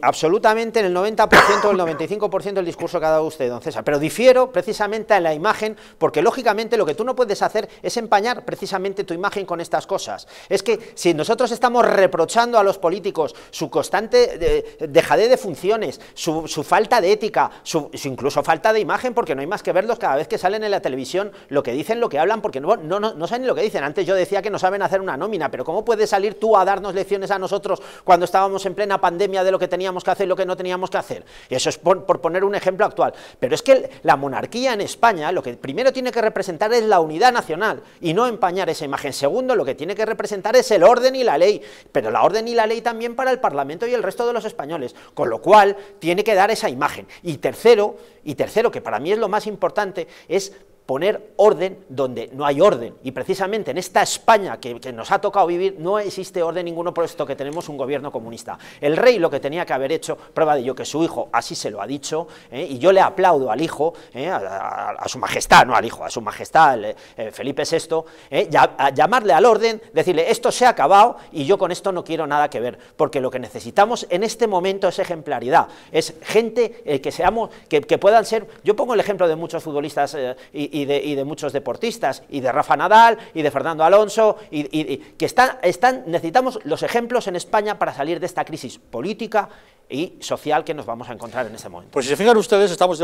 Absolutamente en el 90% o el 95% del discurso que ha dado usted, don César. Pero difiero precisamente en la imagen, porque lógicamente lo que tú no puedes hacer es empañar precisamente tu imagen con estas cosas. Es que si nosotros estamos reprochando a los políticos su constante eh, dejadez de funciones, su, su falta de ética, su, incluso falta de imagen, porque no hay más que verlos cada vez que salen en la televisión, lo que dicen, lo que hablan, porque no, no, no, saben lo que dicen. Antes yo decía que no saben hacer una nómina, pero ¿cómo puedes salir tú a darnos lecciones a nosotros cuando estábamos en plena pandemia de lo que teníamos? teníamos que hacer lo que no teníamos que hacer. eso es por, poner un ejemplo actual. Pero es que la monarquía en España lo que primero tiene que representar es la unidad nacional y no empañar esa imagen. Segundo, lo que tiene que representar es el orden y la ley, pero la orden y la ley también para el Parlamento y el resto de los españoles, con lo cual tiene que dar esa imagen. Y tercero, y tercero que para mí es lo más importante, es poner orden donde no hay orden. Y precisamente en esta España que, nos ha tocado vivir no existe orden ninguno por esto que tenemos un gobierno comunista. El rey lo que tenía que haber hecho, prueba de ello que su hijo así se lo ha dicho, ¿eh? y yo le aplaudo al hijo, ¿eh? a, su majestad, no al hijo, a su majestad eh, Felipe VI, llamarle al orden, decirle esto se ha acabado y yo con esto no quiero nada que ver, porque lo que necesitamos en este momento es ejemplaridad, es gente que seamos, que, puedan ser, yo pongo el ejemplo de muchos futbolistas y y, de, muchos deportistas, y de Rafa Nadal, y de Fernando Alonso, y, que están, están, necesitamos los ejemplos en España para salir de esta crisis política y social que nos vamos a encontrar en este momento. Pues si se fijan ustedes, estamos